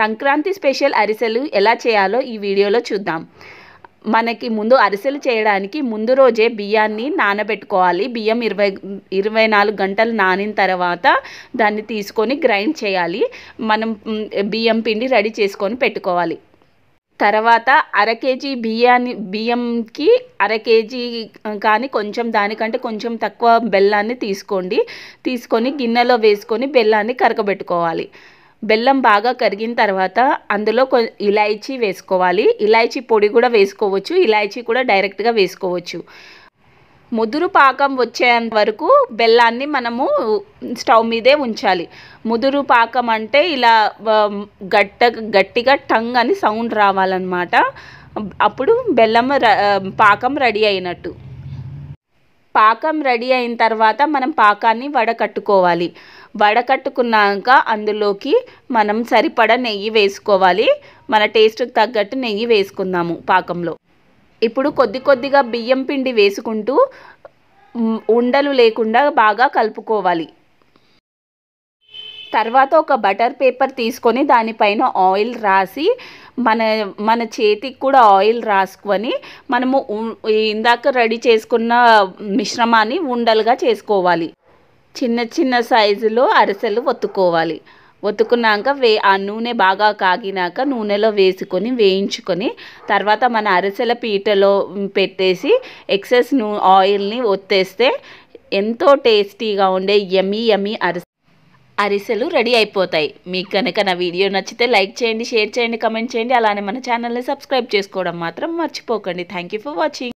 Sankranti special అరిసెలు ఎలా చేయాలో ఈ వీడియోలో చూద్దాం మనకి ముందు అరిసెలు చేయడానికి ముందు రోజే బియ్యాన్ని నానబెట్టుకోవాలి బియ్యం ఇరవై ఇరవై నాలుగు గంటలు నానిన తర్వాత దాన్ని తీసుకొని గ్రైండ్ చేయాలి మనం బియ్యం పిండి రెడీ చేసుకొని పెట్టుకోవాలి తర్వాత అర కేజీ బియ్యాన్ని బియ్యంకి అర కేజీ కానీ కొంచెం దానికంటే కొంచెం తక్కువ బెల్లాన్ని తీసుకోండి తీసుకొని గిన్నెలో వేసుకొని బెల్లాన్ని కరగబెట్టుకోవాలి బెల్లం బాగా కరిగిన తర్వాత అందులో కొ ఇలాయచీ వేసుకోవాలి ఇలాయచీ పొడి కూడా వేసుకోవచ్చు ఇలాయచీ కూడా డైరెక్ట్గా వేసుకోవచ్చు ముదురు పాకం వచ్చేంత వరకు బెల్లాన్ని మనము స్టవ్ మీదే ఉంచాలి ముదురు పాకం అంటే ఇలా గట్ట గట్టిగా టంగ్ అని సౌండ్ రావాలన్నమాట అప్పుడు బెల్లం పాకం రెడీ అయినట్టు పాకం రెడీ అయిన తర్వాత మనం పాకాన్ని వడకట్టుకోవాలి వడకట్టుకున్నాక అందులోకి మనం సరిపడ నెయ్యి వేసుకోవాలి మన టేస్ట్కి తగ్గట్టు నెయ్యి వేసుకుందాము పాకంలో ఇప్పుడు కొద్ది కొద్దిగా బియ్యం పిండి వేసుకుంటూ ఉండలు లేకుండా బాగా కలుపుకోవాలి తర్వాత ఒక బటర్ పేపర్ తీసుకొని దానిపైన ఆయిల్ రాసి మన మన చేతికి కూడా ఆయిల్ రాసుకొని మనము ఇందాక రెడీ చేసుకున్న మిశ్రమాన్ని ఉండలుగా చేసుకోవాలి చిన్న చిన్న సైజులో అరిసెలు ఒత్తుకోవాలి ఒత్తుకున్నాక వే ఆ నూనె బాగా కాగినాక నూనెలో వేసుకొని వేయించుకొని తర్వాత మన అరిసెల పీటలో పెట్టేసి ఎక్సెస్ నూ ఆయిల్ని ఒత్తేస్తే ఎంతో టేస్టీగా ఉండే యమీ యమీ అరిసె అరిసెలు రెడీ అయిపోతాయి మీకు కనుక నా వీడియో నచ్చితే లైక్ చేయండి షేర్ చేయండి కమెంట్ చేయండి అలానే మన ఛానల్ని సబ్స్క్రైబ్ చేసుకోవడం మాత్రం మర్చిపోకండి థ్యాంక్ ఫర్ వాచింగ్